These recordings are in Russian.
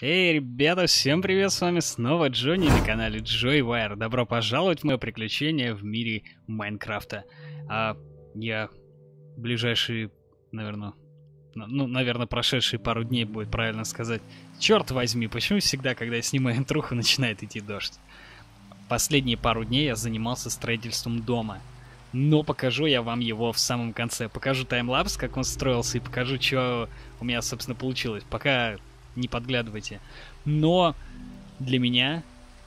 Эй, ребята, всем привет, с вами снова Джонни на канале Joywire. Добро пожаловать в мое приключение в мире Майнкрафта. А я ближайшие, наверное, ну, ну наверное, прошедшие пару дней будет правильно сказать. Черт возьми, почему всегда, когда я снимаю труху, начинает идти дождь? Последние пару дней я занимался строительством дома. Но покажу я вам его в самом конце. Покажу таймлапс, как он строился, и покажу, что у меня, собственно, получилось. Пока не подглядывайте. Но для меня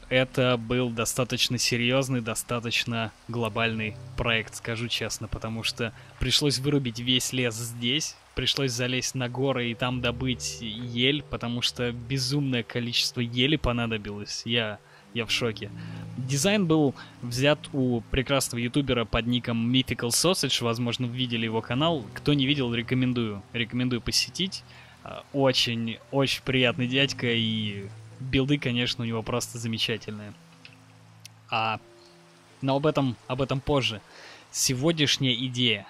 это был достаточно серьезный, достаточно глобальный проект, скажу честно, потому что пришлось вырубить весь лес здесь, пришлось залезть на горы и там добыть ель, потому что безумное количество ели понадобилось. Я, я в шоке. Дизайн был взят у прекрасного ютубера под ником Mythical Sausage, возможно, видели его канал. Кто не видел, рекомендую. Рекомендую посетить. Очень-очень приятный дядька, и билды, конечно, у него просто замечательные. А, но об этом, об этом позже. Сегодняшняя идея.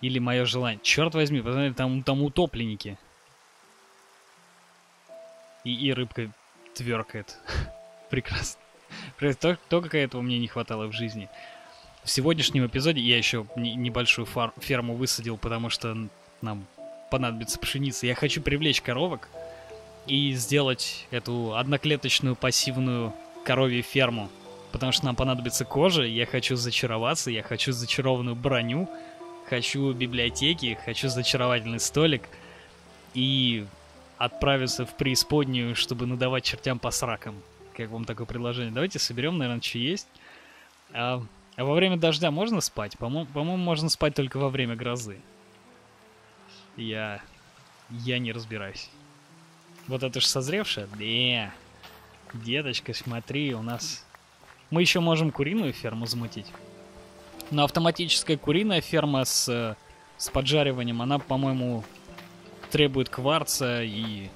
Или мое желание. Черт возьми, посмотри, там, там утопленники. И, и рыбка тверкает. Прекрасно. То, то, как этого мне не хватало в жизни. В сегодняшнем эпизоде я еще небольшую ферму высадил, потому что нам понадобится пшеница. Я хочу привлечь коровок и сделать эту одноклеточную пассивную коровью ферму. Потому что нам понадобится кожа, я хочу зачароваться, я хочу зачарованную броню, хочу библиотеки, хочу зачаровательный столик и отправиться в преисподнюю, чтобы надавать чертям по сракам. Как вам такое предложение? Давайте соберем, наверное, что есть. А, а во время дождя можно спать? По-моему, по можно спать только во время грозы. Я... Я не разбираюсь. Вот это же созревшая? Не. Деточка, смотри, у нас... Мы еще можем куриную ферму замутить. Но автоматическая куриная ферма с, э, с поджариванием, она, по-моему, требует кварца и...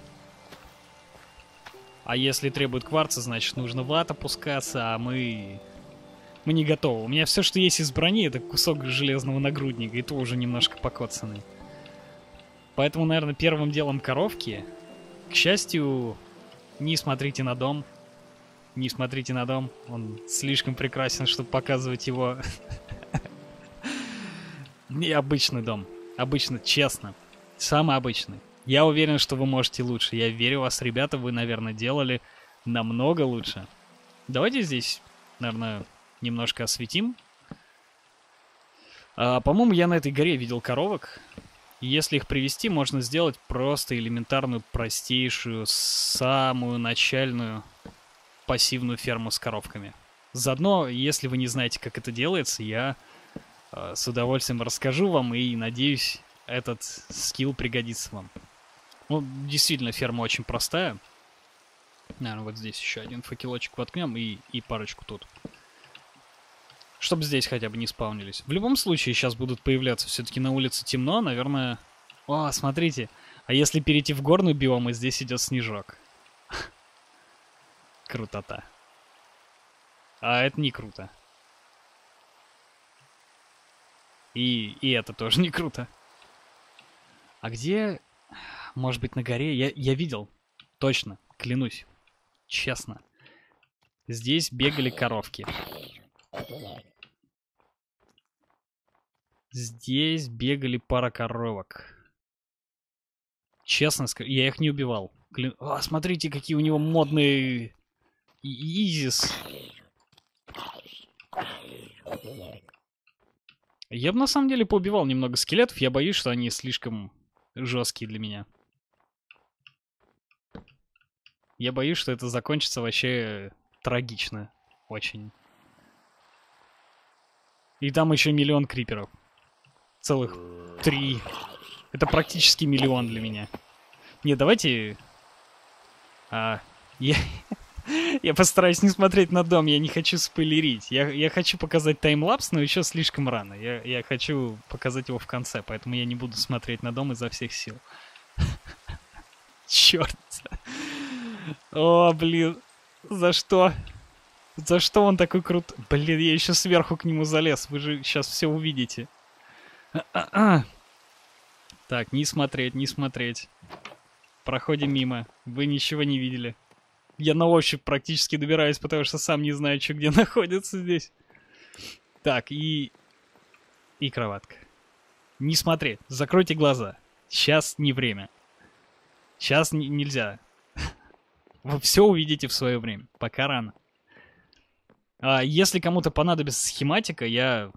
А если требует кварца, значит, нужно ват опускаться, а мы... Мы не готовы. У меня все, что есть из брони, это кусок железного нагрудника, и то уже немножко покоцанный. Поэтому, наверное, первым делом коровки. К счастью, не смотрите на дом. Не смотрите на дом. Он слишком прекрасен, чтобы показывать его. И обычный дом. Обычно, честно. Самый обычный. Я уверен, что вы можете лучше. Я верю в вас, ребята. Вы, наверное, делали намного лучше. Давайте здесь, наверное, немножко осветим. А, по-моему, я на этой горе видел коровок если их привести, можно сделать просто элементарную, простейшую, самую начальную пассивную ферму с коровками. Заодно, если вы не знаете, как это делается, я э, с удовольствием расскажу вам и надеюсь, этот скилл пригодится вам. Ну, действительно, ферма очень простая. Наверное, вот здесь еще один факелочек воткнем и, и парочку тут. Чтобы здесь хотя бы не спаунились. В любом случае сейчас будут появляться. Все-таки на улице темно, наверное... О, смотрите. А если перейти в горную биом, и здесь идет снежок. Крутота. А это не круто. И, и это тоже не круто. А где... Может быть, на горе? Я, я видел. Точно. Клянусь. Честно. Здесь бегали коровки. Здесь бегали пара коровок. Честно скажу, я их не убивал. Клин... А, смотрите, какие у него модные... Изис. Я бы на самом деле поубивал немного скелетов. Я боюсь, что они слишком жесткие для меня. Я боюсь, что это закончится вообще трагично. Очень. И там еще миллион криперов. Целых три. Это практически миллион для меня. Не, давайте... А, я... я постараюсь не смотреть на дом, я не хочу спойлерить. Я, я хочу показать таймлапс, но еще слишком рано. Я, я хочу показать его в конце, поэтому я не буду смотреть на дом изо всех сил. Черт. О, блин. За что? За что он такой крут? Блин, я еще сверху к нему залез. Вы же сейчас все увидите. А-а-а. Так, не смотреть, не смотреть. Проходим мимо. Вы ничего не видели. Я на ощупь практически добираюсь, потому что сам не знаю, что где находится здесь. Так, и... И кроватка. Не смотреть. Закройте глаза. Сейчас не время. Сейчас нельзя. Вы все увидите в свое время. Пока рано. А если кому-то понадобится схематика, я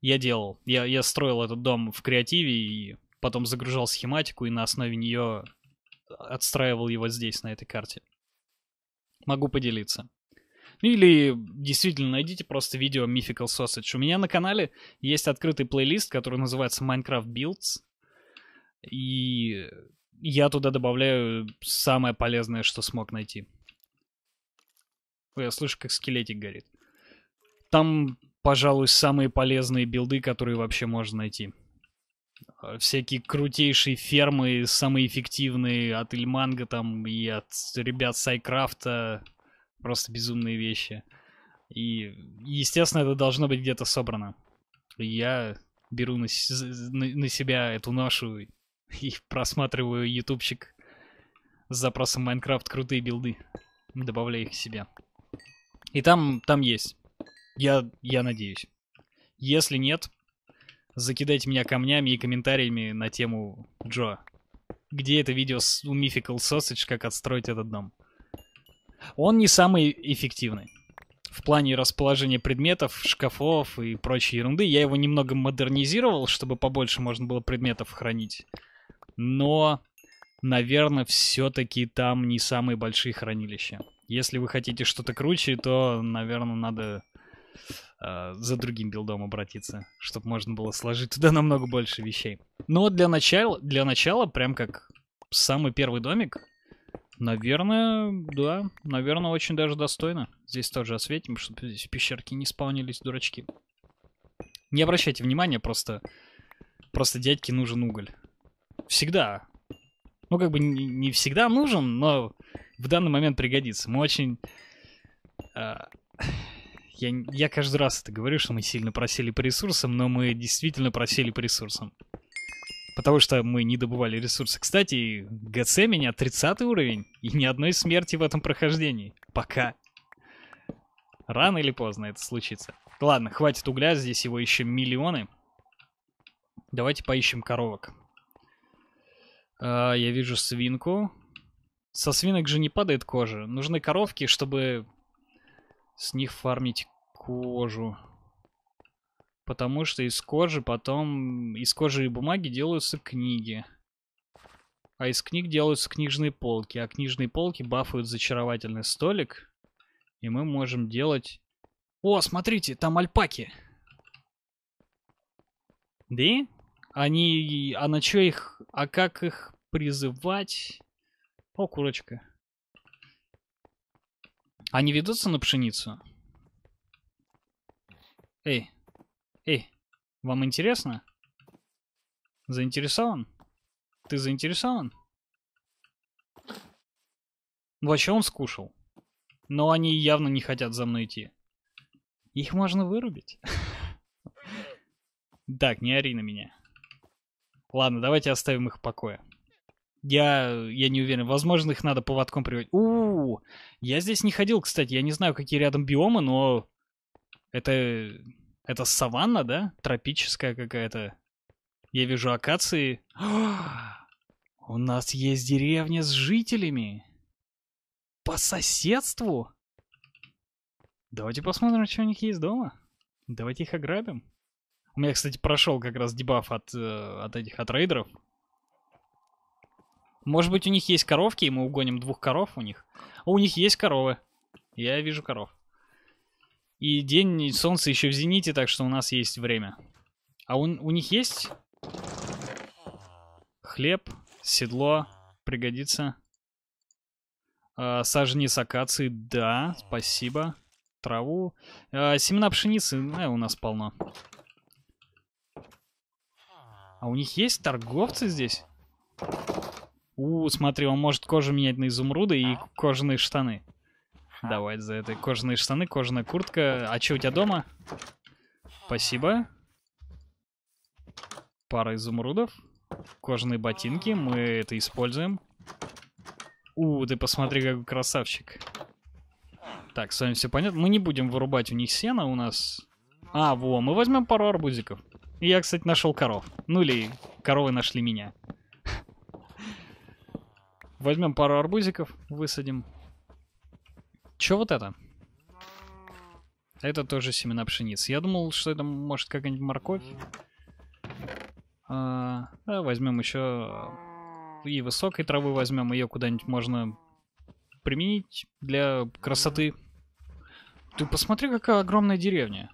я делал. Я, я строил этот дом в креативе и потом загружал схематику и на основе нее отстраивал его здесь, на этой карте. Могу поделиться. Ну или действительно найдите просто видео Mythical Sausage. У меня на канале есть открытый плейлист, который называется Minecraft Builds. И я туда добавляю самое полезное, что смог найти. Ой, я слышу, как скелетик горит. Там пожалуй, самые полезные билды, которые вообще можно найти. Э, всякие крутейшие фермы, самые эффективные от Ильманга там и от ребят Сайкрафта. Просто безумные вещи. И, естественно, это должно быть где-то собрано. Я беру на, на, на себя эту ношу и просматриваю ютубчик с запросом Майнкрафт крутые билды. Добавляю их себе. И там, там есть. Я, я надеюсь. Если нет, закидайте меня камнями и комментариями на тему Джо. Где это видео с у Mythical как отстроить этот дом? Он не самый эффективный. В плане расположения предметов, шкафов и прочей ерунды. Я его немного модернизировал, чтобы побольше можно было предметов хранить. Но, наверное, все-таки там не самые большие хранилища. Если вы хотите что-то круче, то, наверное, надо Э, за другим билдом обратиться, чтобы можно было сложить туда намного больше вещей. Но ну для начала, для начала, прям как самый первый домик, наверное, да, наверное, очень даже достойно. Здесь тоже осветим, чтобы здесь в пещерке не спаунились, дурачки. Не обращайте внимания, просто, просто дядьке нужен уголь. Всегда. Ну, как бы не, всегда нужен, но в данный момент пригодится. Мы очень... Э, я, я каждый раз это говорю, что мы сильно просили по ресурсам, но мы действительно просили по ресурсам. Потому что мы не добывали ресурсы. Кстати, ГЦ меня 30 уровень, и ни одной смерти в этом прохождении. Пока. Рано или поздно это случится. Ладно, хватит угля, здесь его еще миллионы. Давайте поищем коровок. А, я вижу свинку. Со свинок же не падает кожа. Нужны коровки, чтобы с них фармить кожу. Потому что из кожи потом... Из кожи и бумаги делаются книги. А из книг делаются книжные полки. А книжные полки бафают зачаровательный столик. И мы можем делать... О, смотрите, там альпаки! Да? Они... А на чё их... А как их призывать? О, курочка. Они ведутся на пшеницу? Эй, эй, вам интересно? Заинтересован? Ты заинтересован? Вообще ну, а он скушал. Но они явно не хотят за мной идти. Их можно вырубить. Так, не ори на меня. Ладно, давайте оставим их в покое. Я, я не уверен. Возможно, их надо поводком приводить. У, -у, у Я здесь не ходил, кстати. Я не знаю, какие рядом биомы, но... Это... Это саванна, да? Тропическая какая-то. Я вижу акации. У нас есть деревня с жителями. По соседству? Давайте посмотрим, что у них есть дома. Давайте их ограбим. У меня, кстати, прошел как раз дебаф от, э, от этих от рейдеров. Может быть, у них есть коровки, и мы угоним двух коров у них. у них есть коровы. Я вижу коров. И день, и солнце еще в зените, так что у нас есть время. А у, у них есть хлеб, седло, пригодится. А, саженец акации, да, спасибо. Траву. А, семена пшеницы, э, у нас полно. А у них есть торговцы здесь? У, смотри, он может кожу менять на изумруды и кожаные штаны. Давай за это. Кожаные штаны, кожаная куртка. А что у тебя дома? Спасибо. Пара изумрудов. Кожаные ботинки. Мы это используем. У, ты посмотри, какой красавчик. Так, с вами все понятно. Мы не будем вырубать у них сено, у нас... А, во, мы возьмем пару арбузиков. Я, кстати, нашел коров. Ну или коровы нашли меня. Возьмем пару арбузиков, высадим. Че вот это? Это тоже семена пшеницы. Я думал, что это может какая-нибудь морковь. А, да, возьмем еще и высокой травы возьмем. Ее куда-нибудь можно применить для красоты. Ты посмотри, какая огромная деревня.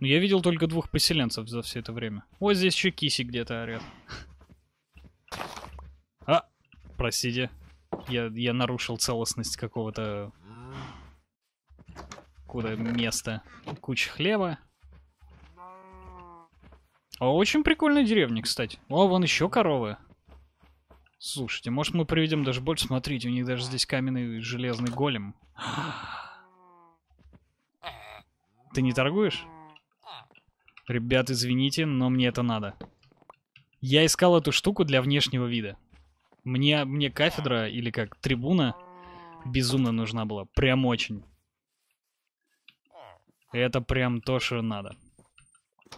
Я видел только двух поселенцев за все это время. Вот здесь еще киси где-то орет. Простите. Я, я нарушил целостность какого-то... Куда места. Куча хлеба. О, очень прикольная деревня, кстати. О, вон еще коровы. Слушайте, может мы приведем даже больше? Смотрите, у них даже здесь каменный железный голем. Ты не торгуешь? Ребят, извините, но мне это надо. Я искал эту штуку для внешнего вида. Мне, мне кафедра или как трибуна безумно нужна была. Прям очень. Это прям то, что надо.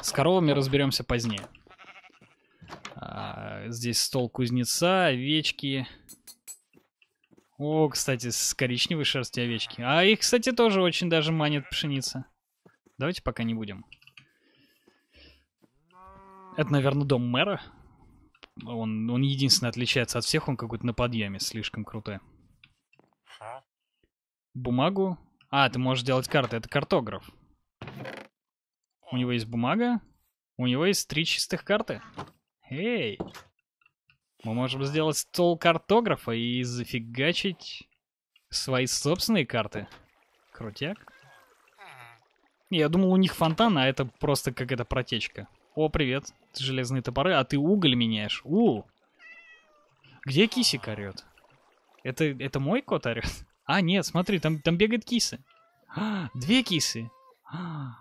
С коровами разберемся позднее. А, здесь стол кузнеца, овечки. О, кстати, с коричневой шерсти овечки. А их, кстати, тоже очень даже манит пшеница. Давайте пока не будем. Это, наверное, дом мэра. Он, он единственно отличается от всех, он какой-то на подъеме слишком крутой. Бумагу. А, ты можешь делать карты, это картограф. У него есть бумага, у него есть три чистых карты. Эй! Мы можем сделать стол картографа и зафигачить свои собственные карты. Крутяк. Я думал, у них фонтан, а это просто какая-то протечка. О, привет. железные топоры, а ты уголь меняешь. У! Где кисик орет? Это, это мой кот орет? А, нет, смотри, там, там бегают кисы. А, две кисы. А,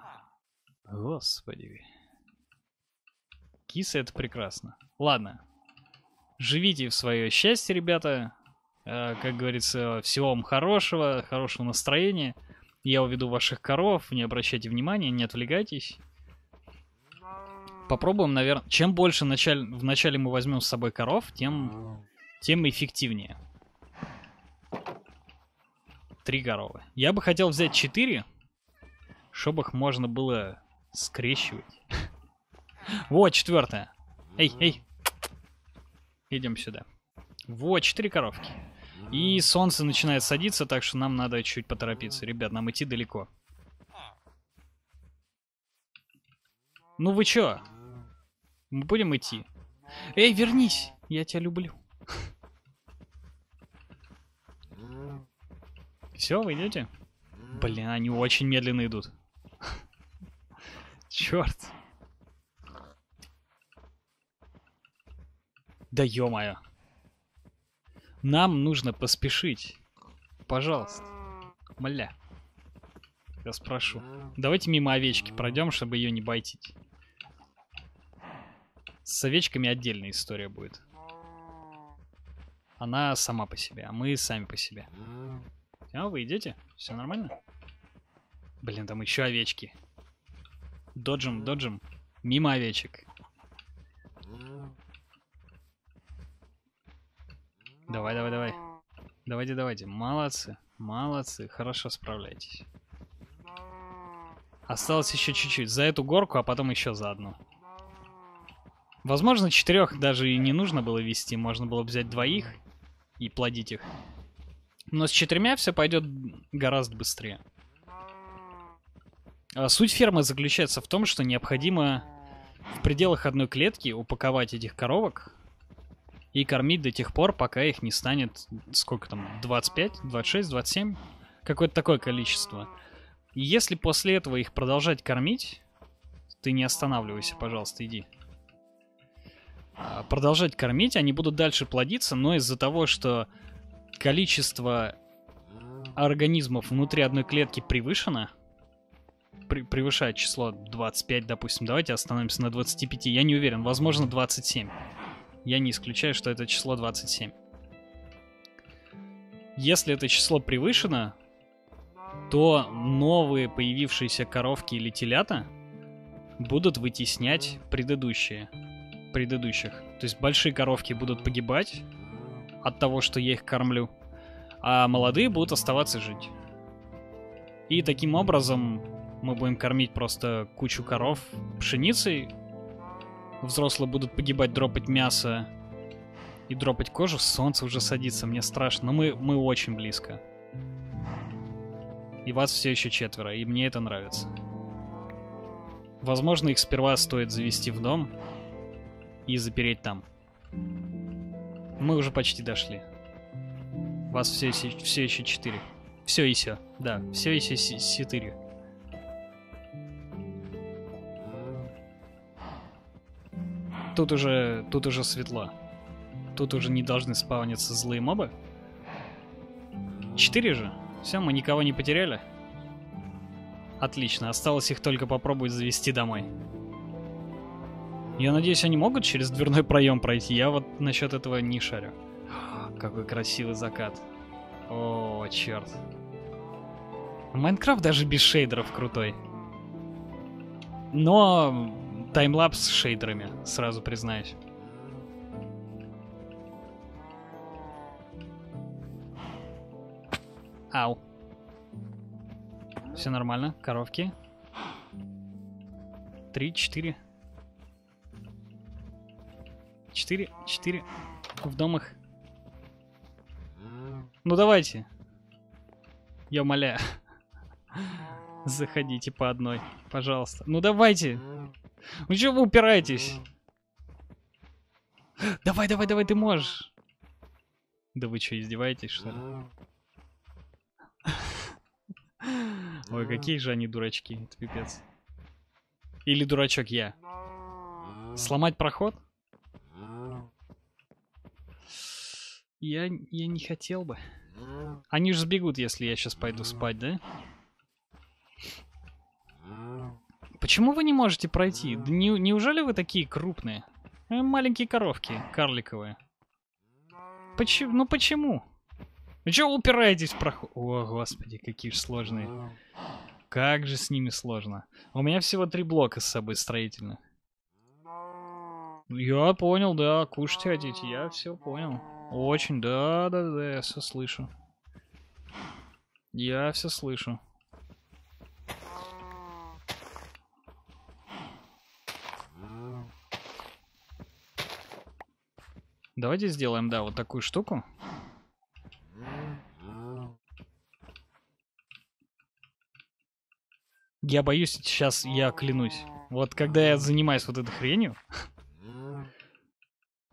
господи. Кисы это прекрасно. Ладно. Живите в свое счастье, ребята. Э, как говорится, всего вам хорошего, хорошего настроения. Я уведу ваших коров, не обращайте внимания, не отвлекайтесь попробуем, наверное... Чем больше началь... вначале мы возьмем с собой коров, тем, тем эффективнее. Три коровы. Я бы хотел взять четыре, чтобы их можно было скрещивать. Вот, четвертая. Эй, эй. Идем сюда. Вот, четыре коровки. И солнце начинает садиться, так что нам надо чуть поторопиться. Ребят, нам идти далеко. Ну вы чё? Мы будем идти? Эй, вернись! Я тебя люблю. Все, вы идете? Блин, они очень медленно идут. Черт. Да ё-моё. Нам нужно поспешить. Пожалуйста. Мля. Я спрошу. Давайте мимо овечки пройдем, чтобы ее не бойтить. С овечками отдельная история будет. Она сама по себе, а мы сами по себе. Все, вы идете? Все нормально? Блин, там еще овечки. Доджим, доджим. Мимо овечек. Давай, давай, давай. Давайте, давайте. Молодцы. Молодцы. Хорошо справляйтесь. Осталось еще чуть-чуть. За эту горку, а потом еще за одну. Возможно, четырех даже и не нужно было вести, можно было взять двоих и плодить их. Но с четырьмя все пойдет гораздо быстрее. А суть фермы заключается в том, что необходимо в пределах одной клетки упаковать этих коровок и кормить до тех пор, пока их не станет, сколько там, 25, 26, 27, какое-то такое количество. если после этого их продолжать кормить, ты не останавливайся, пожалуйста, иди. А, продолжать кормить, они будут дальше плодиться, но из-за того, что количество организмов внутри одной клетки превышено, при, превышает число 25, допустим, давайте остановимся на 25, я не уверен, возможно 27. Я не исключаю, что это число 27. Если это число превышено, то новые появившиеся коровки или телята будут вытеснять предыдущие предыдущих. То есть большие коровки будут погибать от того, что я их кормлю, а молодые будут оставаться жить. И таким образом мы будем кормить просто кучу коров пшеницей, взрослые будут погибать, дропать мясо и дропать кожу, солнце уже садится, мне страшно, но мы, мы очень близко. И вас все еще четверо, и мне это нравится. Возможно, их сперва стоит завести в дом, и запереть там. Мы уже почти дошли. Вас все, все, все еще четыре. Все и все. Да, все еще четыре. Тут уже, тут уже светло. Тут уже не должны спавниться злые мобы. Четыре же? Все, мы никого не потеряли? Отлично, осталось их только попробовать завести домой. Я надеюсь, они могут через дверной проем пройти. Я вот насчет этого не шарю. А, какой красивый закат. О, черт. Майнкрафт даже без шейдеров крутой. Но таймлапс с шейдерами, сразу признаюсь. Ау. Все нормально, коровки. Три, четыре. Четыре, четыре. В домах. Ну давайте. Я умоляю. Заходите по одной, пожалуйста. Ну давайте. Ну что вы упираетесь? Давай, давай, давай, ты можешь. Да вы что, издеваетесь, что ли? Ой, какие же они дурачки, это пипец. Или дурачок я. Сломать проход? Я, я не хотел бы. Они же сбегут, если я сейчас пойду спать, да? Почему вы не можете пройти? Да не, неужели вы такие крупные? Э, маленькие коровки, карликовые. Ну почему? Ну почему? Вы чего упираетесь в проход? О, господи, какие же сложные. Как же с ними сложно. А у меня всего три блока с собой строительных. Я понял, да, кушать хотите, я все понял. Очень, да, да, да, я все слышу. Я все слышу. Давайте сделаем, да, вот такую штуку. Я боюсь, сейчас я клянусь. Вот когда я занимаюсь вот этой хренью,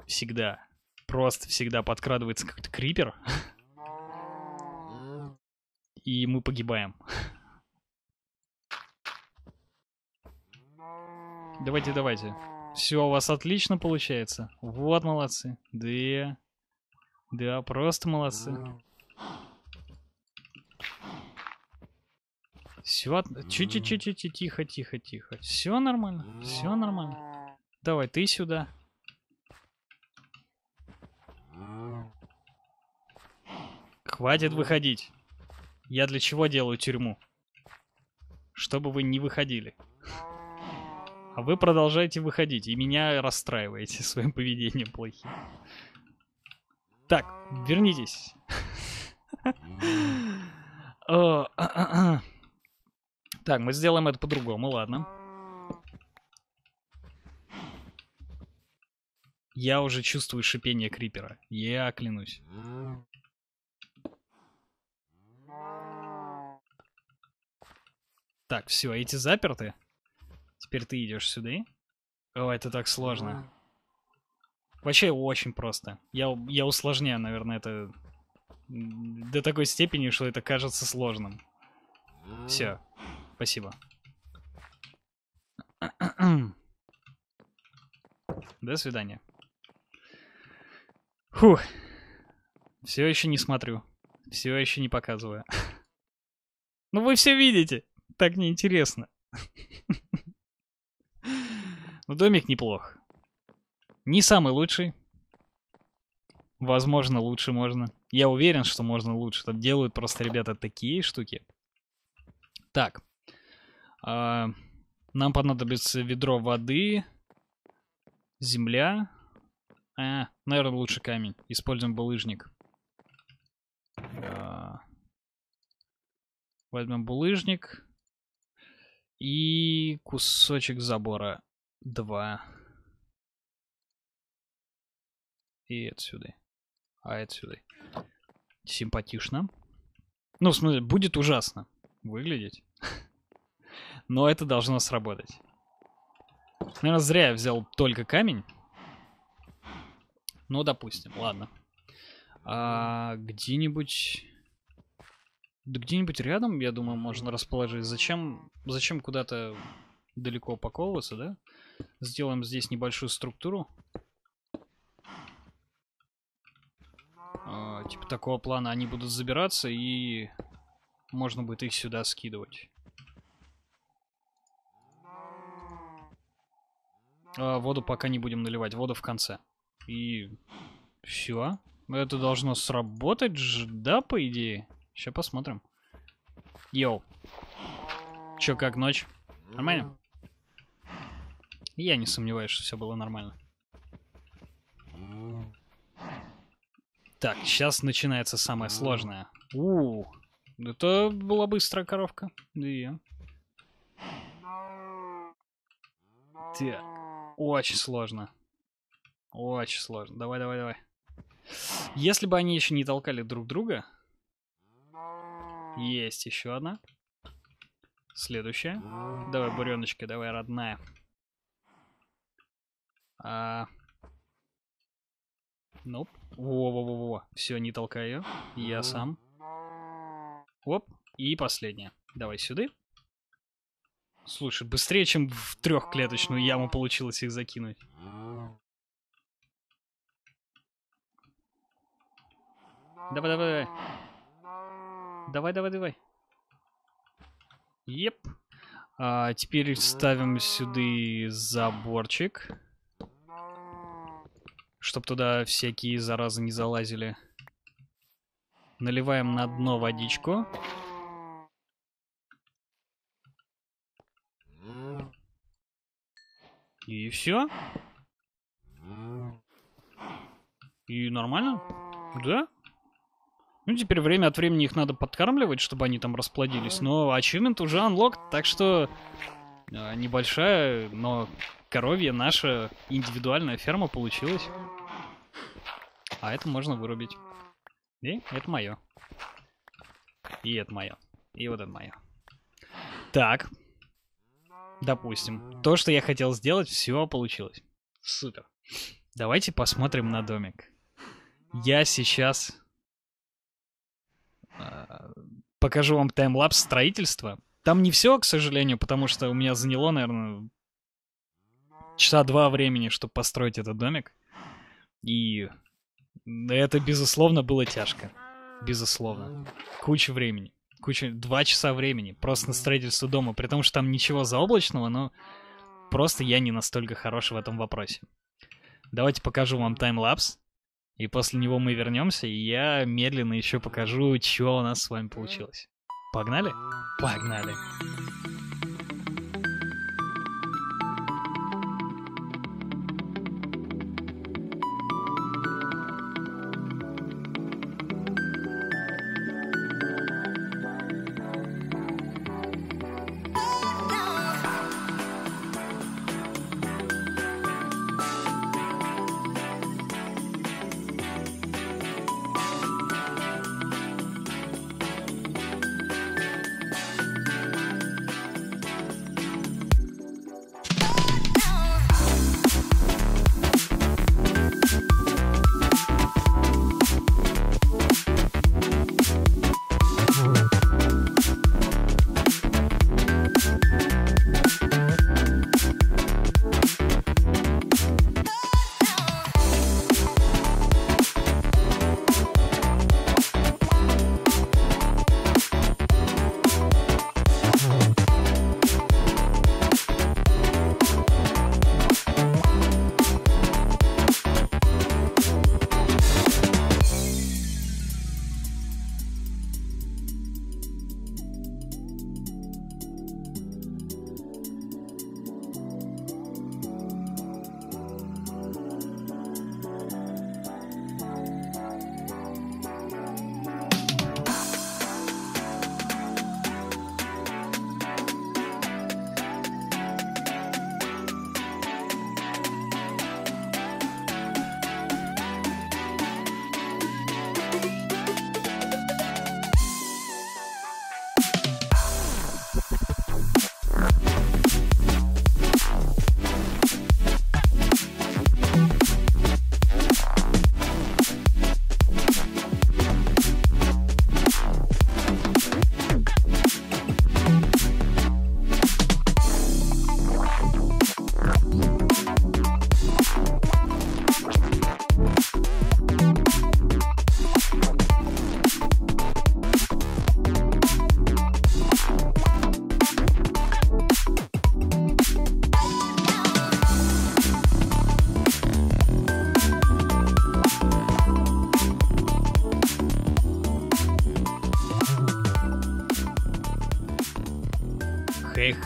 всегда просто всегда подкрадывается как-то крипер. И мы погибаем. Давайте, давайте. Все у вас отлично получается. Вот молодцы. Да. Да, просто молодцы. Все, чуть-чуть, чуть-чуть, тихо, тихо, тихо. Все нормально, все нормально. Давай ты сюда. Хватит выходить. Я для чего делаю тюрьму? Чтобы вы не выходили. А вы продолжаете выходить, и меня расстраиваете своим поведением плохим. Так, вернитесь. Так, мы сделаем это по-другому, ладно. Я уже чувствую шипение крипера. Я клянусь. Так, все, эти заперты. Теперь ты идешь сюда. О, это так сложно. Вообще очень просто. Я, я усложняю, наверное, это до такой степени, что это кажется сложным. Все, спасибо. До свидания. Фух. Все еще не смотрю. Все еще не показываю. Ну вы все видите так неинтересно. Но ну, домик неплох. Не самый лучший. Возможно, лучше можно. Я уверен, что можно лучше. Там делают просто ребята такие штуки. Так. А, нам понадобится ведро воды, земля. А, наверное, лучше камень. Используем булыжник. А, возьмем булыжник. И кусочек забора. Два. И отсюда. А отсюда. Симпатично. Ну, в смысле, будет ужасно выглядеть. Но это должно сработать. Наверное, зря я взял только камень. Ну, допустим, ладно. А, Где-нибудь... Да где-нибудь рядом, я думаю, можно расположить. Зачем, зачем куда-то далеко упаковываться, да? Сделаем здесь небольшую структуру. А, типа такого плана они будут забираться и можно будет их сюда скидывать. А, воду пока не будем наливать, воду в конце. И все. Это должно сработать, да, по идее? Еще посмотрим. Йоу. Че, как ночь? Нормально? Я не сомневаюсь, что все было нормально. Так, сейчас начинается самое сложное. У, -у, -у. это была быстрая коровка. Да я. Так, очень сложно. Очень сложно. Давай, давай, давай. Если бы они еще не толкали друг друга, есть еще одна. Следующая. Давай, буреночка, давай, родная. А... Ну, во-во-во-во. Все, не толкаю, Я сам. Оп. И последняя. Давай сюда. Слушай, быстрее, чем в трехклеточную яму получилось их закинуть. Давай, давай, давай. Давай, давай, давай. Еп. А, теперь ставим сюда заборчик. Чтоб туда всякие заразы не залазили. Наливаем на дно водичку. И все. И нормально? Да? Ну, теперь время от времени их надо подкармливать, чтобы они там расплодились. Но ачивмент уже unlocked, так что э, небольшая, но коровья наша индивидуальная ферма получилась. А это можно вырубить. И это мое. И это мое. И вот это мое. Так. Допустим. То, что я хотел сделать, все получилось. Супер. Давайте посмотрим на домик. Я сейчас Э, покажу вам таймлапс строительства. Там не все, к сожалению, потому что у меня заняло, наверное, часа два времени, чтобы построить этот домик. И это, безусловно, было тяжко. Безусловно. Куча времени. Куча... Два часа времени просто на строительство дома. При том, что там ничего заоблачного, но просто я не настолько хорош в этом вопросе. Давайте покажу вам таймлапс. И после него мы вернемся, и я медленно еще покажу, что у нас с вами получилось. Погнали? Погнали!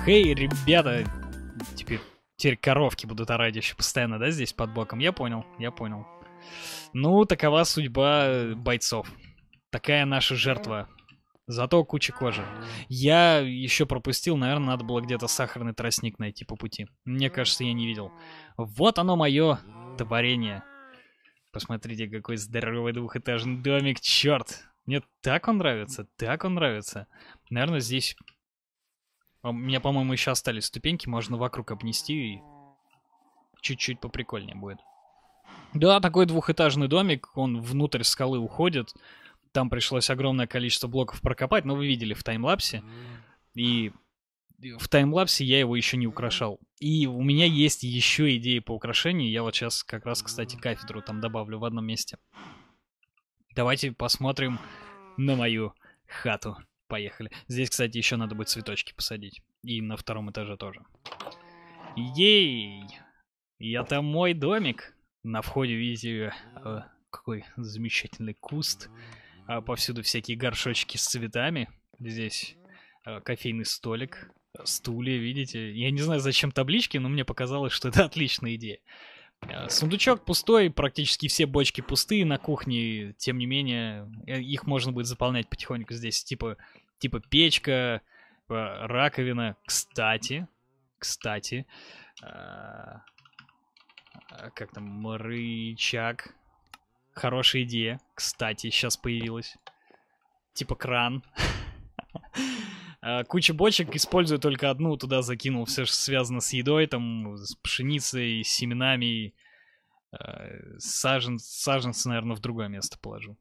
Хей, ребята, теперь, теперь коровки будут орать еще постоянно, да, здесь под боком? Я понял, я понял. Ну, такова судьба э, бойцов. Такая наша жертва. Зато куча кожи. Я еще пропустил, наверное, надо было где-то сахарный тростник найти по пути. Мне кажется, я не видел. Вот оно мое творение. Посмотрите, какой здоровый двухэтажный домик, черт. Мне так он нравится, так он нравится. Наверное, здесь а у меня, по-моему, еще остались ступеньки, можно вокруг обнести и чуть-чуть поприкольнее будет. Да, такой двухэтажный домик, он внутрь скалы уходит. Там пришлось огромное количество блоков прокопать, но вы видели в таймлапсе. И в таймлапсе я его еще не украшал. И у меня есть еще идеи по украшению. Я вот сейчас как раз, кстати, кафедру там добавлю в одном месте. Давайте посмотрим на мою хату поехали. Здесь, кстати, еще надо будет цветочки посадить. И на втором этаже тоже. Ей! И это мой домик. На входе видите, э, какой замечательный куст. А повсюду всякие горшочки с цветами. Здесь э, кофейный столик, стулья, видите. Я не знаю, зачем таблички, но мне показалось, что это отличная идея. Э, сундучок пустой, практически все бочки пустые на кухне, тем не менее, э, их можно будет заполнять потихоньку здесь, типа типа печка, э, раковина. Кстати, кстати, а, а, как там, рычаг. Хорошая идея, кстати, сейчас появилась. Типа кран. А, куча бочек, использую только одну, туда закинул все, что связано с едой, там, с пшеницей, с семенами. Саженц, саженцы, наверное, в другое место положу.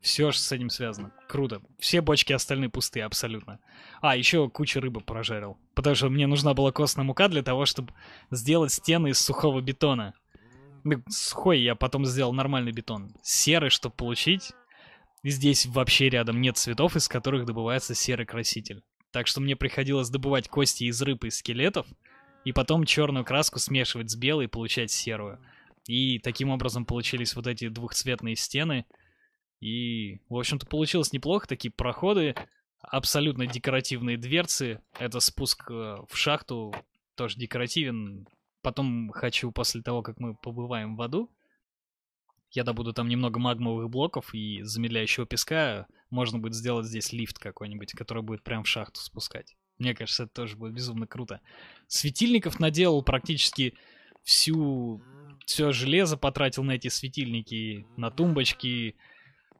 Все же с этим связано. Круто. Все бочки остальные пустые абсолютно. А, еще кучу рыбы прожарил. Потому что мне нужна была костная мука для того, чтобы сделать стены из сухого бетона. Ну, сухой я потом сделал нормальный бетон. Серый, чтобы получить. И здесь вообще рядом нет цветов, из которых добывается серый краситель. Так что мне приходилось добывать кости из рыб и скелетов, и потом черную краску смешивать с белой и получать серую. И таким образом получились вот эти двухцветные стены — и, в общем-то, получилось неплохо. Такие проходы, абсолютно декоративные дверцы. Это спуск э, в шахту, тоже декоративен. Потом хочу, после того, как мы побываем в аду, я добуду там немного магмовых блоков и замедляющего песка. Можно будет сделать здесь лифт какой-нибудь, который будет прям в шахту спускать. Мне кажется, это тоже будет безумно круто. Светильников наделал практически всю... Все железо потратил на эти светильники, на тумбочки,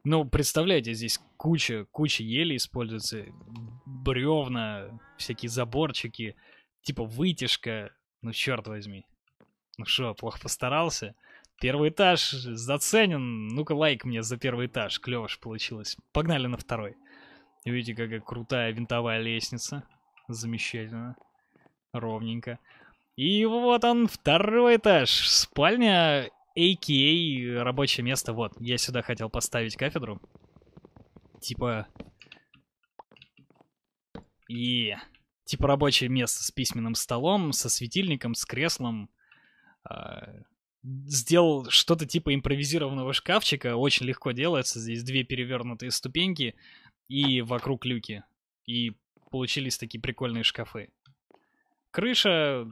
ну, представляете, здесь куча, куча ели используется, бревна, всякие заборчики, типа вытяжка. Ну, черт возьми. Ну что, плохо постарался? Первый этаж заценен. Ну-ка, лайк мне за первый этаж. Клево получилось. Погнали на второй. Видите, какая крутая винтовая лестница. Замечательно. Ровненько. И вот он, второй этаж. Спальня AKA рабочее место, вот. Я сюда хотел поставить кафедру. Типа... И... Типа рабочее место с письменным столом, со светильником, с креслом. А, сделал что-то типа импровизированного шкафчика. Очень легко делается. Здесь две перевернутые ступеньки и вокруг люки. И получились такие прикольные шкафы. Крыша,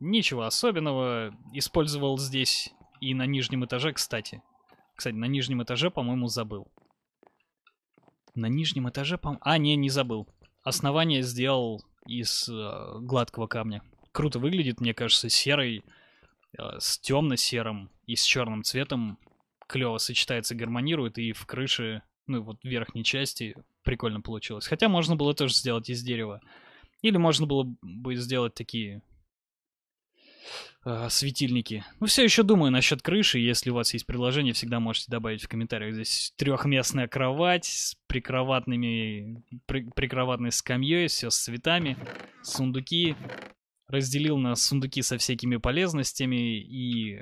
ничего особенного. Использовал здесь и на нижнем этаже, кстати. Кстати, на нижнем этаже, по-моему, забыл. На нижнем этаже, по-моему... А, не, не забыл. Основание сделал из э, гладкого камня. Круто выглядит, мне кажется, серый, э, с темно-серым и с черным цветом. Клево сочетается, гармонирует, и в крыше, ну вот в верхней части прикольно получилось. Хотя можно было тоже сделать из дерева. Или можно было бы сделать такие а, светильники. Ну, все еще думаю насчет крыши. Если у вас есть предложение, всегда можете добавить в комментариях. Здесь трехместная кровать с прикроватными, при, прикроватной скамьей, все с цветами, сундуки. Разделил на сундуки со всякими полезностями и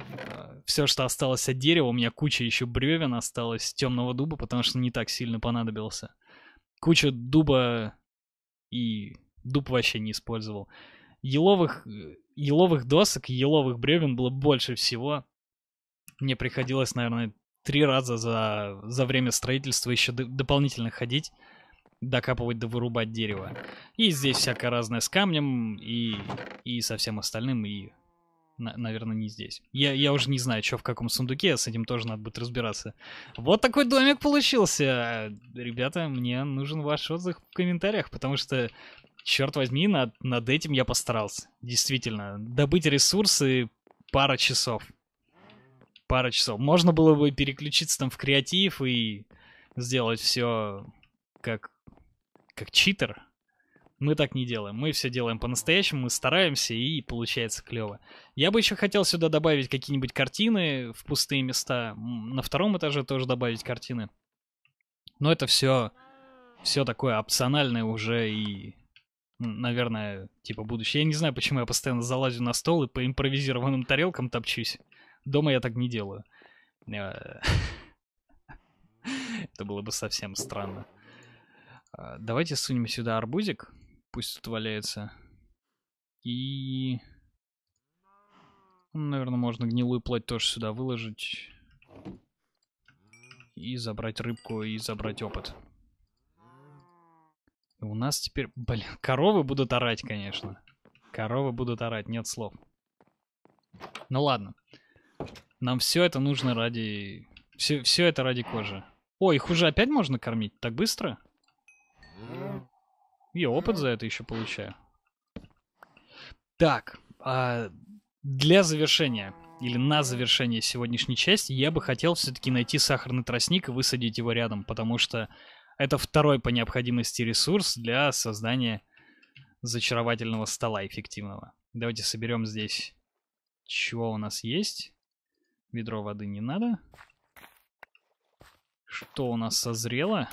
а, все, что осталось от дерева, у меня куча еще бревен осталось темного дуба, потому что не так сильно понадобился. Куча дуба и дуб вообще не использовал еловых, еловых досок, еловых бревен было больше всего. Мне приходилось, наверное, три раза за, за время строительства еще д- дополнительно ходить, докапывать да вырубать дерево. И здесь всякое разное с камнем и, и со всем остальным, и, на, наверное, не здесь. Я, я уже не знаю, что в каком сундуке, с этим тоже надо будет разбираться. Вот такой домик получился. Ребята, мне нужен ваш отзыв в комментариях, потому что черт возьми, над, над этим я постарался. Действительно, добыть ресурсы пара часов. Пара часов. Можно было бы переключиться там в креатив и сделать все как, как читер. Мы так не делаем. Мы все делаем по-настоящему, мы стараемся, и получается клево. Я бы еще хотел сюда добавить какие-нибудь картины в пустые места. На втором этаже тоже добавить картины. Но это все, все такое опциональное уже и наверное, типа будущее. Я не знаю, почему я постоянно залазю на стол и по импровизированным тарелкам топчусь. Дома я так не делаю. Э, это было бы совсем странно. А, давайте сунем сюда арбузик. Пусть тут валяется. И... Ну, наверное, можно гнилую плоть тоже сюда выложить. И забрать рыбку, и забрать опыт. У нас теперь, блин, коровы будут орать, конечно. Коровы будут орать, нет слов. Ну ладно. Нам все это нужно ради... Все, все это ради кожи. О, их уже опять можно кормить? Так быстро? Я опыт за это еще получаю. Так, а для завершения, или на завершение сегодняшней части, я бы хотел все-таки найти сахарный тростник и высадить его рядом, потому что это второй по необходимости ресурс для создания зачаровательного стола эффективного. Давайте соберем здесь, чего у нас есть. Ведро воды не надо. Что у нас созрело?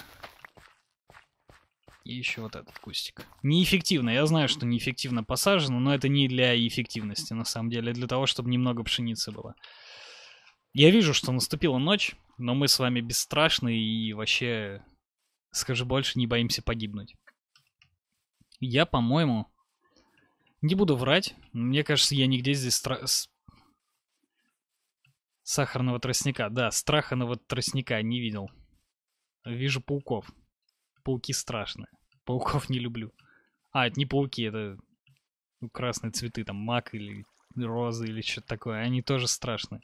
И еще вот этот кустик. Неэффективно. Я знаю, что неэффективно посажено, но это не для эффективности, на самом деле. Для того, чтобы немного пшеницы было. Я вижу, что наступила ночь, но мы с вами бесстрашны и вообще Скажи больше, не боимся погибнуть. Я, по-моему, не буду врать. Мне кажется, я нигде здесь стра... с... сахарного тростника. Да, страханного тростника не видел. Вижу пауков. Пауки страшные. Пауков не люблю. А, это не пауки, это ну, красные цветы, там мак или розы или что-то такое. Они тоже страшные.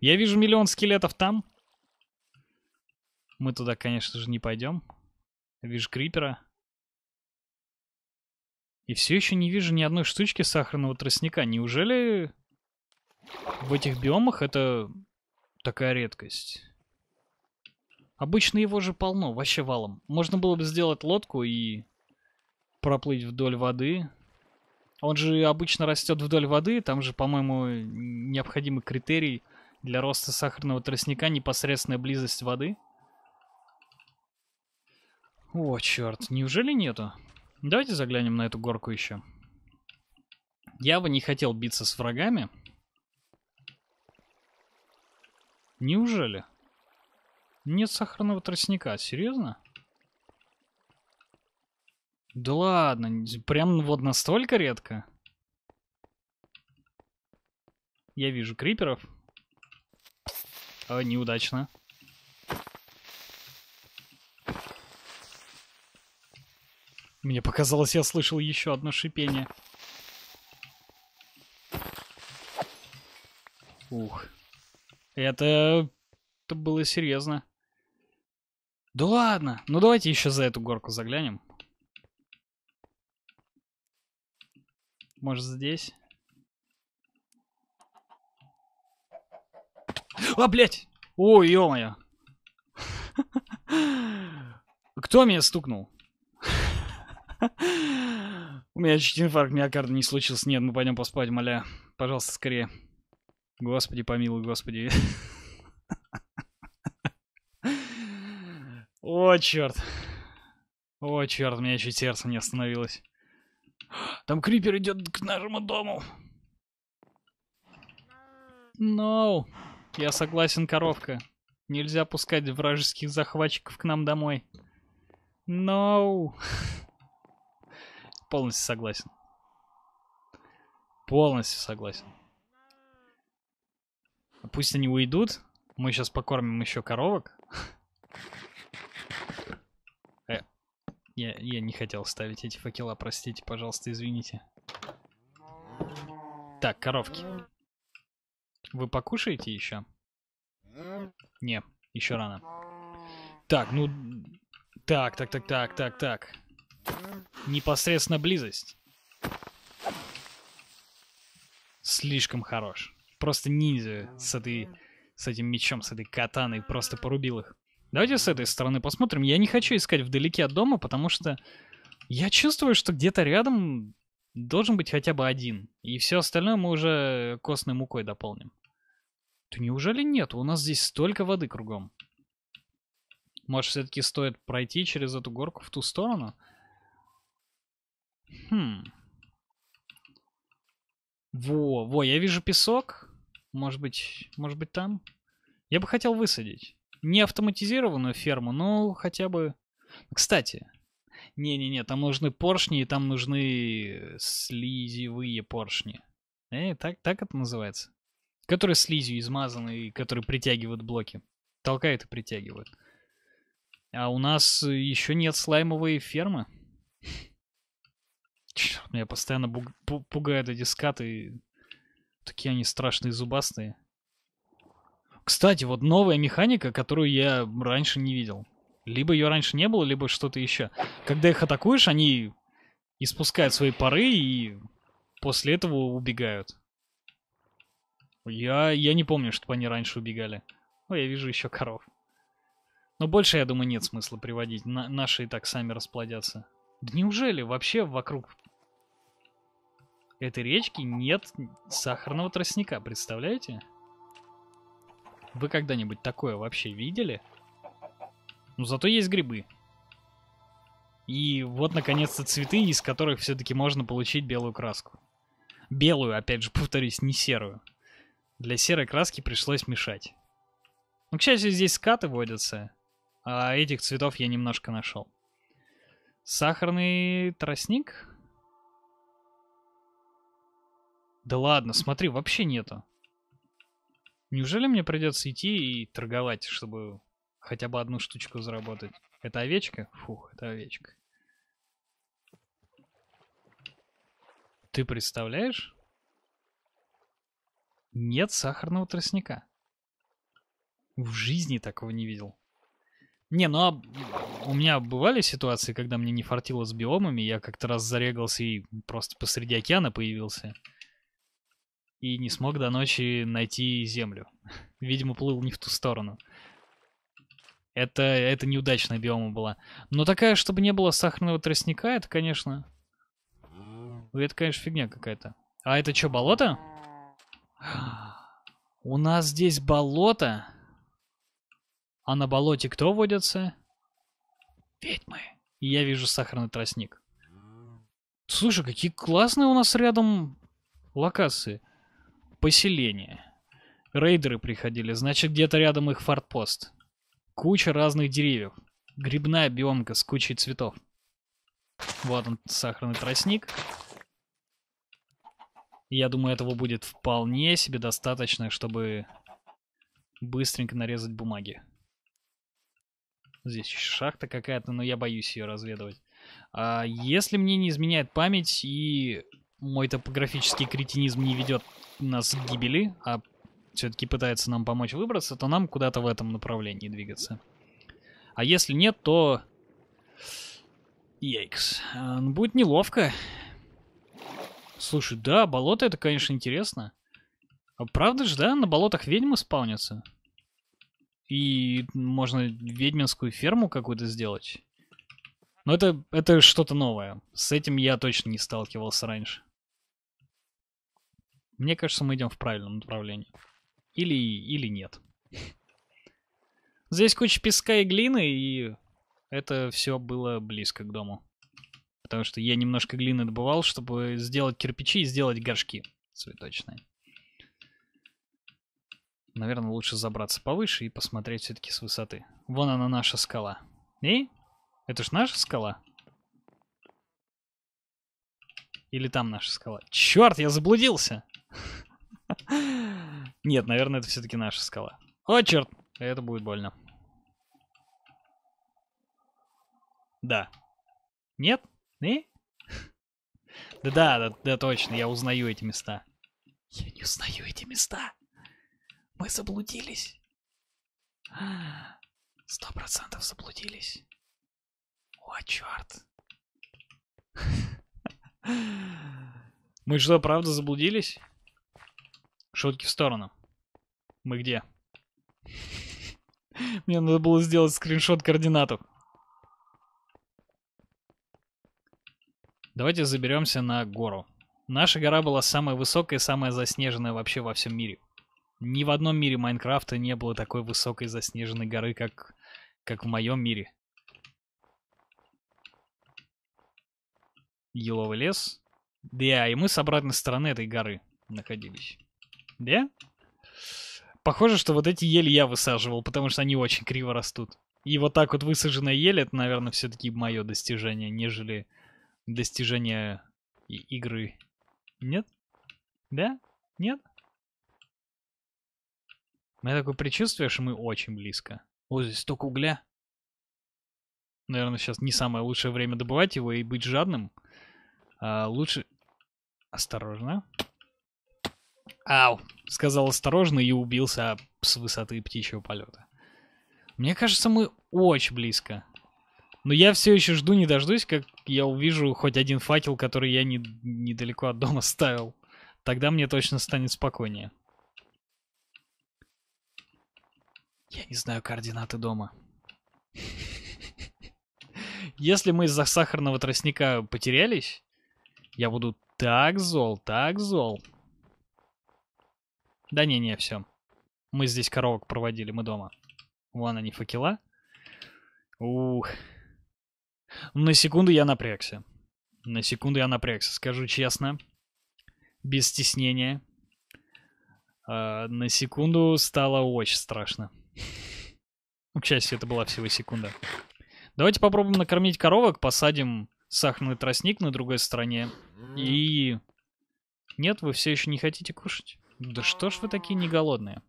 Я вижу миллион скелетов там. Мы туда, конечно же, не пойдем. Вижу крипера. И все еще не вижу ни одной штучки сахарного тростника. Неужели в этих биомах это такая редкость? Обычно его же полно, вообще валом. Можно было бы сделать лодку и проплыть вдоль воды. Он же обычно растет вдоль воды, там же, по-моему, необходимый критерий для роста сахарного тростника непосредственная близость воды. О, черт, неужели нету? Давайте заглянем на эту горку еще. Я бы не хотел биться с врагами. Неужели? Нет сахарного тростника, серьезно? Да ладно, прям вот настолько редко? Я вижу криперов. А, неудачно. Мне показалось, я слышал еще одно шипение. Ух. Это... Это было серьезно. Да ладно. Ну давайте еще за эту горку заглянем. Может здесь? А, блядь! Ой, ё-моё! Кто меня стукнул? меня чуть инфаркт миокарда не случился. Нет, мы пойдем поспать, моля. Пожалуйста, скорее. Господи, помилуй, господи. О, черт. О, черт, меня чуть сердце не остановилось. Там крипер идет к нашему дому. No. Я согласен, коровка. Нельзя пускать вражеских захватчиков к нам домой. No. полностью согласен. Полностью согласен. Пусть они уйдут. Мы сейчас покормим еще коровок. Э, я, я не хотел ставить эти факела, простите, пожалуйста, извините. Так, коровки. Вы покушаете еще? Не, еще рано. Так, ну... Так, так, так, так, так, так непосредственно близость. Слишком хорош. Просто ниндзя с, этой, с этим мечом, с этой катаной просто порубил их. Давайте с этой стороны посмотрим. Я не хочу искать вдалеке от дома, потому что я чувствую, что где-то рядом должен быть хотя бы один. И все остальное мы уже костной мукой дополним. Да неужели нет? У нас здесь столько воды кругом. Может, все-таки стоит пройти через эту горку в ту сторону? Хм. Во, во, я вижу песок. Может быть, может быть там? Я бы хотел высадить. Не автоматизированную ферму, но хотя бы... Кстати, не-не-не, там нужны поршни, и там нужны слизевые поршни. Э, так, так это называется? Которые слизью измазаны, и которые притягивают блоки. Толкают и притягивают. А у нас еще нет слаймовой фермы. Черт, меня постоянно буг... пугают эти скаты. Такие они страшные, зубастые. Кстати, вот новая механика, которую я раньше не видел. Либо ее раньше не было, либо что-то еще. Когда их атакуешь, они испускают свои пары и после этого убегают. Я, я не помню, чтобы они раньше убегали. Ой, ну, я вижу еще коров. Но больше, я думаю, нет смысла приводить. На, наши и так сами расплодятся. Да неужели вообще вокруг этой речки нет сахарного тростника, представляете? Вы когда-нибудь такое вообще видели? Ну зато есть грибы. И вот, наконец-то, цветы, из которых все-таки можно получить белую краску. Белую, опять же, повторюсь, не серую. Для серой краски пришлось мешать. Ну, к счастью, здесь скаты водятся, а этих цветов я немножко нашел. Сахарный тростник? Да ладно, смотри, вообще нету. Неужели мне придется идти и торговать, чтобы хотя бы одну штучку заработать? Это овечка? Фух, это овечка. Ты представляешь? Нет сахарного тростника. В жизни такого не видел. Не, ну а у меня бывали ситуации, когда мне не фартило с биомами, я как-то раз зарегался и просто посреди океана появился и не смог до ночи найти землю. Видимо, плыл не в ту сторону. Это, это неудачная биома была. Но такая, чтобы не было сахарного тростника, это, конечно... Это, конечно, фигня какая-то. А это что, болото? У нас здесь болото. А на болоте кто водится? Ведьмы. И я вижу сахарный тростник. Слушай, какие классные у нас рядом локации. Поселение. Рейдеры приходили, значит, где-то рядом их фортпост. Куча разных деревьев. Грибная биомка с кучей цветов. Вот он, сахарный тростник. Я думаю, этого будет вполне себе достаточно, чтобы быстренько нарезать бумаги. Здесь шахта какая-то, но я боюсь ее разведывать. А если мне не изменяет память и мой топографический кретинизм не ведет нас к гибели, а все-таки пытается нам помочь выбраться, то нам куда-то в этом направлении двигаться. А если нет, то... Йейкс. А, ну, будет неловко. Слушай, да, болото это, конечно, интересно. А правда же, да, на болотах ведьмы спаунятся? И можно ведьминскую ферму какую-то сделать. Но это, это что-то новое. С этим я точно не сталкивался раньше. Мне кажется, мы идем в правильном направлении. Или, или нет. Здесь куча песка и глины, и это все было близко к дому. Потому что я немножко глины добывал, чтобы сделать кирпичи и сделать горшки цветочные. Наверное, лучше забраться повыше и посмотреть все-таки с высоты. Вон она, наша скала. И? Это ж наша скала? Или там наша скала? Черт, я заблудился! Нет, наверное, это все-таки наша скала. О, черт! Это будет больно. Да. Нет? И? Да, да, да, да, точно, я узнаю эти места. Я не узнаю эти места. Мы заблудились. Сто процентов заблудились. О, черт. Мы что, правда заблудились? Шутки в сторону. Мы где? Мне надо было сделать скриншот координату. Давайте заберемся на гору. Наша гора была самая высокая и самая заснеженная вообще во всем мире. Ни в одном мире Майнкрафта не было такой высокой заснеженной горы, как, как в моем мире. Еловый лес. Да, и мы с обратной стороны этой горы находились. Да? Yeah? Похоже, что вот эти ели я высаживал, потому что они очень криво растут. И вот так вот высаженная ель, это, наверное, все-таки мое достижение, нежели достижение игры. Нет? Да? Нет? У меня такое предчувствие, что мы очень близко. О, здесь столько угля. Наверное, сейчас не самое лучшее время добывать его и быть жадным. А, лучше... Осторожно. Осторожно. «Ау!» — сказал осторожно и убился с высоты птичьего полета. Мне кажется, мы очень близко. Но я все еще жду, не дождусь, как я увижу хоть один факел, который я не, недалеко от дома ставил. Тогда мне точно станет спокойнее. Я не знаю координаты дома. Если мы из-за сахарного тростника потерялись, я буду так зол, так зол. Да не-не, все. Мы здесь коровок проводили, мы дома. Вон они, факела. Ух. На секунду я напрягся. На секунду я напрягся, скажу честно. Без стеснения. А, на секунду стало очень страшно. К счастью, это была всего секунда. Давайте попробуем накормить коровок, посадим сахарный тростник на другой стороне. И... Нет, вы все еще не хотите кушать? Да что ж вы такие не голодные?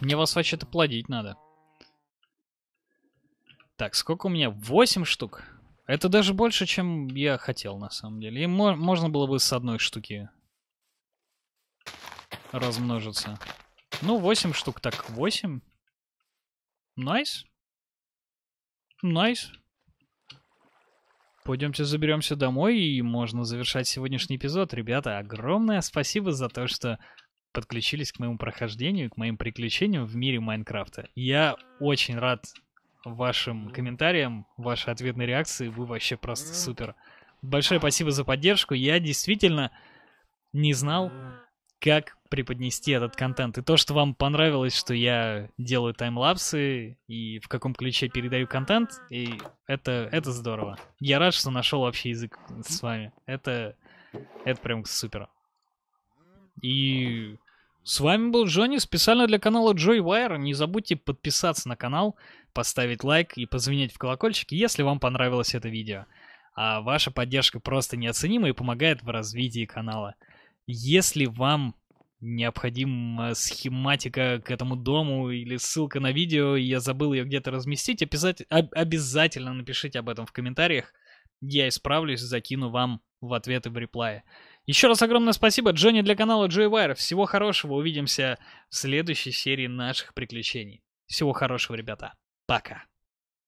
Мне вас вообще-то плодить надо. Так, сколько у меня? 8 штук. Это даже больше, чем я хотел, на самом деле. И мо можно было бы с одной штуки размножиться. Ну, 8 штук, так 8. Найс. Nice. Найс. Nice. Пойдемте заберемся домой, и можно завершать сегодняшний эпизод. Ребята, огромное спасибо за то, что подключились к моему прохождению, к моим приключениям в мире Майнкрафта. Я очень рад вашим комментариям, вашей ответной реакции. Вы вообще просто супер. Большое спасибо за поддержку. Я действительно не знал, как преподнести этот контент. И то, что вам понравилось, что я делаю таймлапсы и в каком ключе передаю контент, и это, это здорово. Я рад, что нашел общий язык с вами. Это, это прям супер. И с вами был Джонни специально для канала Joy Wire. Не забудьте подписаться на канал, поставить лайк и позвонить в колокольчик, если вам понравилось это видео. А ваша поддержка просто неоценима и помогает в развитии канала. Если вам необходима схематика к этому дому или ссылка на видео, я забыл ее где-то разместить, описать, обязательно напишите об этом в комментариях. Я исправлюсь, закину вам в ответы в реплае. Еще раз огромное спасибо Джонни для канала Джой Всего хорошего, увидимся в следующей серии наших приключений. Всего хорошего, ребята. Пока.